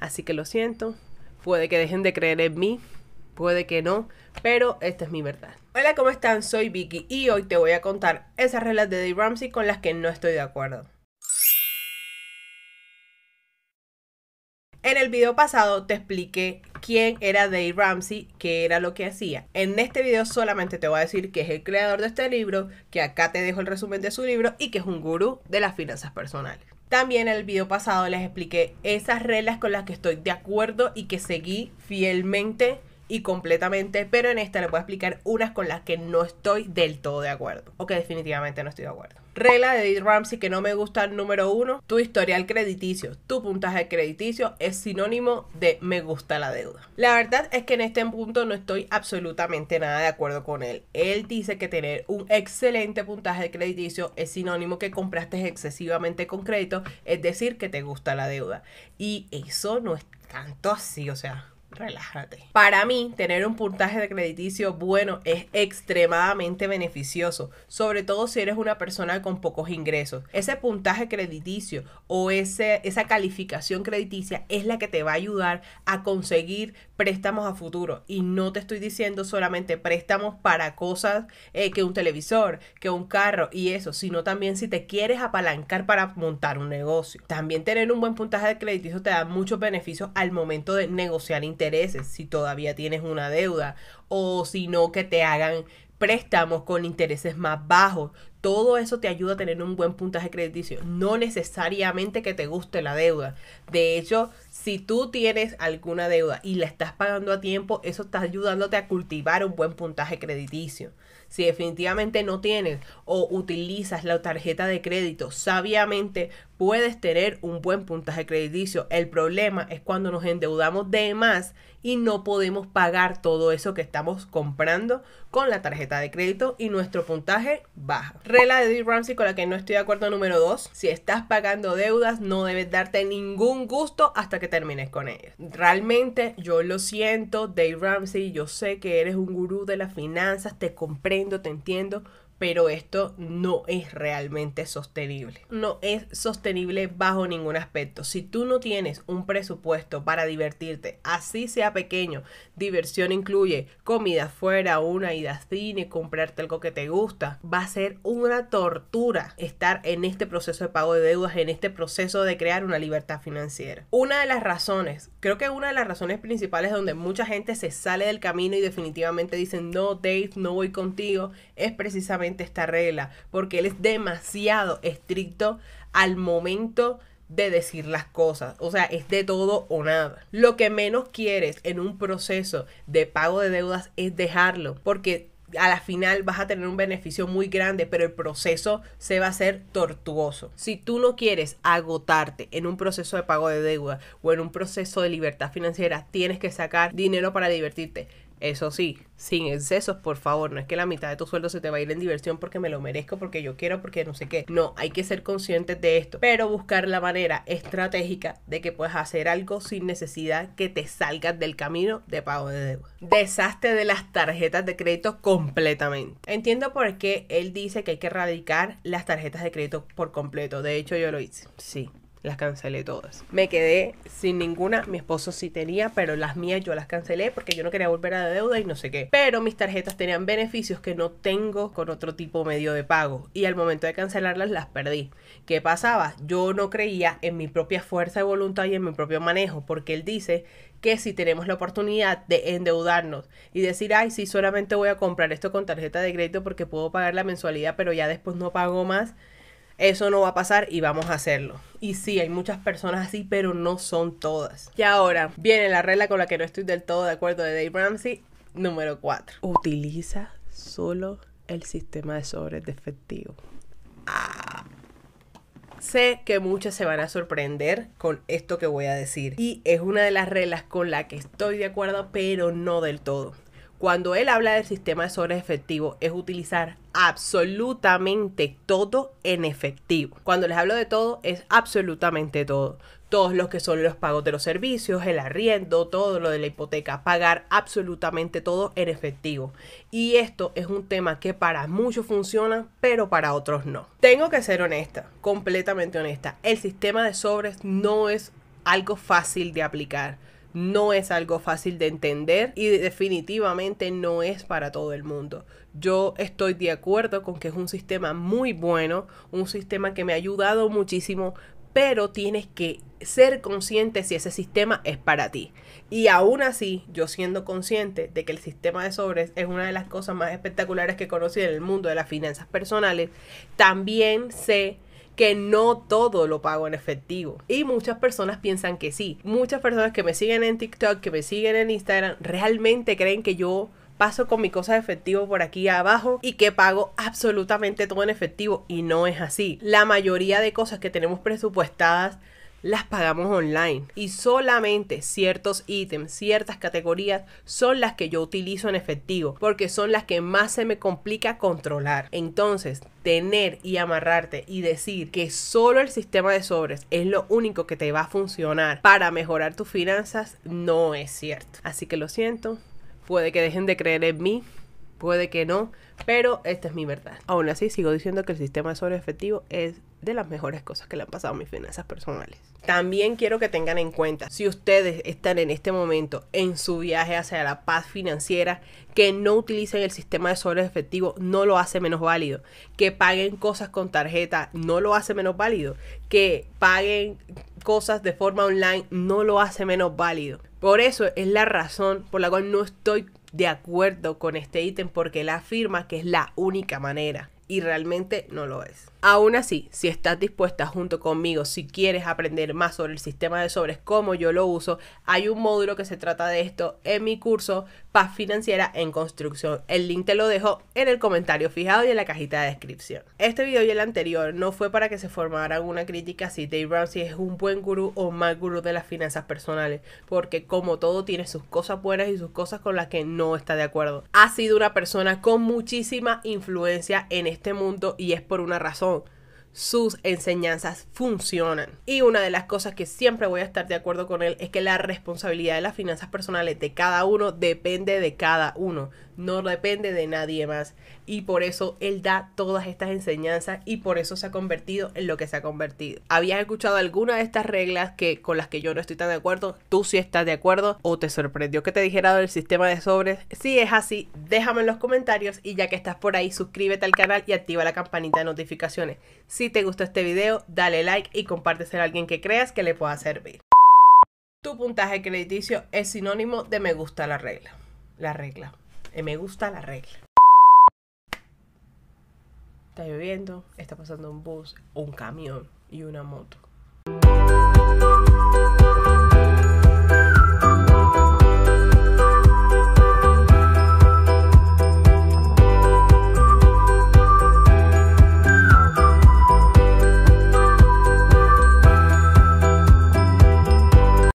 Así que lo siento, puede que dejen de creer en mí, puede que no, pero esta es mi verdad. Hola, ¿cómo están? Soy Vicky y hoy te voy a contar esas reglas de Dave Ramsey con las que no estoy de acuerdo. En el video pasado te expliqué quién era Dave Ramsey, qué era lo que hacía. En este video solamente te voy a decir que es el creador de este libro, que acá te dejo el resumen de su libro y que es un gurú de las finanzas personales. También en el video pasado les expliqué esas reglas con las que estoy de acuerdo y que seguí fielmente y completamente, pero en esta le voy a explicar unas con las que no estoy del todo de acuerdo o que definitivamente no estoy de acuerdo. Regla de Dave Ramsey que no me gusta, número uno, tu historial crediticio, tu puntaje crediticio es sinónimo de me gusta la deuda. La verdad es que en este punto no estoy absolutamente nada de acuerdo con él. Él dice que tener un excelente puntaje crediticio es sinónimo que compraste excesivamente con crédito, es decir, que te gusta la deuda. Y eso no es tanto así, o sea, relájate. Para mí, tener un puntaje de crediticio bueno es extremadamente beneficioso, sobre todo si eres una persona con pocos ingresos. Ese puntaje crediticio o ese, esa calificación crediticia es la que te va a ayudar a conseguir préstamos a futuro. Y no te estoy diciendo solamente préstamos para cosas eh, que un televisor, que un carro y eso, sino también si te quieres apalancar para montar un negocio. También tener un buen puntaje de crediticio te da muchos beneficios al momento de negociar intereses si todavía tienes una deuda o si no que te hagan préstamos con intereses más bajos todo eso te ayuda a tener un buen puntaje crediticio. No necesariamente que te guste la deuda. De hecho, si tú tienes alguna deuda y la estás pagando a tiempo, eso está ayudándote a cultivar un buen puntaje crediticio. Si definitivamente no tienes o utilizas la tarjeta de crédito sabiamente, puedes tener un buen puntaje crediticio. El problema es cuando nos endeudamos de más y no podemos pagar todo eso que estamos comprando con la tarjeta de crédito y nuestro puntaje baja. Regla de Dave Ramsey con la que no estoy de acuerdo número 2. Si estás pagando deudas, no debes darte ningún gusto hasta que termines con ellas. Realmente yo lo siento, Dave Ramsey, yo sé que eres un gurú de las finanzas, te comprendo, te entiendo, pero esto no es realmente sostenible. No es sostenible bajo ningún aspecto. Si tú no tienes un presupuesto para divertirte, así sea pequeño, diversión incluye comida fuera, una ida al cine, comprarte algo que te gusta, va a ser una tortura estar en este proceso de pago de deudas, en este proceso de crear una libertad financiera. Una de las razones, creo que una de las razones principales donde mucha gente se sale del camino y definitivamente dicen, no, Dave, no voy contigo, es precisamente esta regla, porque él es demasiado estricto al momento de decir las cosas. O sea, es de todo o nada. Lo que menos quieres en un proceso de pago de deudas es dejarlo, porque a la final vas a tener un beneficio muy grande, pero el proceso se va a hacer tortuoso. Si tú no quieres agotarte en un proceso de pago de deuda o en un proceso de libertad financiera, tienes que sacar dinero para divertirte. Eso sí, sin excesos, por favor. No es que la mitad de tu sueldo se te va a ir en diversión porque me lo merezco, porque yo quiero, porque no sé qué. No, hay que ser conscientes de esto, pero buscar la manera estratégica de que puedas hacer algo sin necesidad que te salgas del camino de pago de deuda. Desaste de las tarjetas de crédito completamente. Entiendo por qué él dice que hay que erradicar las tarjetas de crédito por completo. De hecho, yo lo hice. Sí, las cancelé todas. Me quedé sin ninguna, mi esposo sí tenía, pero las mías yo las cancelé porque yo no quería volver a deuda y no sé qué. Pero mis tarjetas tenían beneficios que no tengo con otro tipo medio de pago y al momento de cancelarlas las perdí. ¿Qué pasaba? Yo no creía en mi propia fuerza de voluntad y en mi propio manejo porque él dice que si tenemos la oportunidad de endeudarnos y decir, ay, sí, solamente voy a comprar esto con tarjeta de crédito porque puedo pagar la mensualidad, pero ya después no pago más eso no va a pasar y vamos a hacerlo. Y sí, hay muchas personas así, pero no son todas. Y ahora viene la regla con la que no estoy del todo de acuerdo de Dave Ramsey, número 4. Utiliza solo el sistema de sobres de Ah. Sé que muchas se van a sorprender con esto que voy a decir. Y es una de las reglas con la que estoy de acuerdo, pero no del todo. Cuando él habla del sistema de sobres efectivo, es utilizar absolutamente todo en efectivo. Cuando les hablo de todo, es absolutamente todo. Todos los que son los pagos de los servicios, el arriendo, todo lo de la hipoteca, pagar absolutamente todo en efectivo. Y esto es un tema que para muchos funciona, pero para otros no. Tengo que ser honesta, completamente honesta. El sistema de sobres no es algo fácil de aplicar no es algo fácil de entender y definitivamente no es para todo el mundo. Yo estoy de acuerdo con que es un sistema muy bueno, un sistema que me ha ayudado muchísimo, pero tienes que ser consciente si ese sistema es para ti. Y aún así, yo siendo consciente de que el sistema de sobres es una de las cosas más espectaculares que conocí en el mundo de las finanzas personales, también sé que no todo lo pago en efectivo. Y muchas personas piensan que sí. Muchas personas que me siguen en TikTok, que me siguen en Instagram, realmente creen que yo paso con mi cosa de efectivo por aquí abajo y que pago absolutamente todo en efectivo y no es así. La mayoría de cosas que tenemos presupuestadas las pagamos online y solamente ciertos ítems, ciertas categorías son las que yo utilizo en efectivo porque son las que más se me complica controlar. Entonces, tener y amarrarte y decir que solo el sistema de sobres es lo único que te va a funcionar para mejorar tus finanzas no es cierto. Así que lo siento, puede que dejen de creer en mí, puede que no, pero esta es mi verdad. Aún así, sigo diciendo que el sistema de sobres efectivo es de las mejores cosas que le han pasado a mis finanzas personales. También quiero que tengan en cuenta, si ustedes están en este momento en su viaje hacia la paz financiera, que no utilicen el sistema de sobres efectivo, no lo hace menos válido. Que paguen cosas con tarjeta, no lo hace menos válido. Que paguen cosas de forma online, no lo hace menos válido. Por eso es la razón por la cual no estoy de acuerdo con este ítem porque la afirma que es la única manera y realmente no lo es. Aún así, si estás dispuesta junto conmigo, si quieres aprender más sobre el sistema de sobres, cómo yo lo uso, hay un módulo que se trata de esto en mi curso Paz Financiera en Construcción. El link te lo dejo en el comentario fijado y en la cajita de descripción. Este video y el anterior no fue para que se formara una crítica si Dave Ramsey es un buen gurú o mal gurú de las finanzas personales, porque como todo tiene sus cosas buenas y sus cosas con las que no está de acuerdo. Ha sido una persona con muchísima influencia en este mundo y es por una razón sus enseñanzas funcionan. Y una de las cosas que siempre voy a estar de acuerdo con él es que la responsabilidad de las finanzas personales de cada uno depende de cada uno no depende de nadie más. Y por eso Él da todas estas enseñanzas y por eso se ha convertido en lo que se ha convertido. ¿Habías escuchado alguna de estas reglas que, con las que yo no estoy tan de acuerdo? ¿Tú sí estás de acuerdo? ¿O te sorprendió que te dijera del sistema de sobres? Si es así, déjame en los comentarios y ya que estás por ahí, suscríbete al canal y activa la campanita de notificaciones. Si te gustó este video, dale like y compárteselo a alguien que creas que le pueda servir. Tu puntaje crediticio es sinónimo de me gusta la regla. La regla. Eh, me gusta la regla. Está lloviendo, está pasando un bus, un camión y una moto.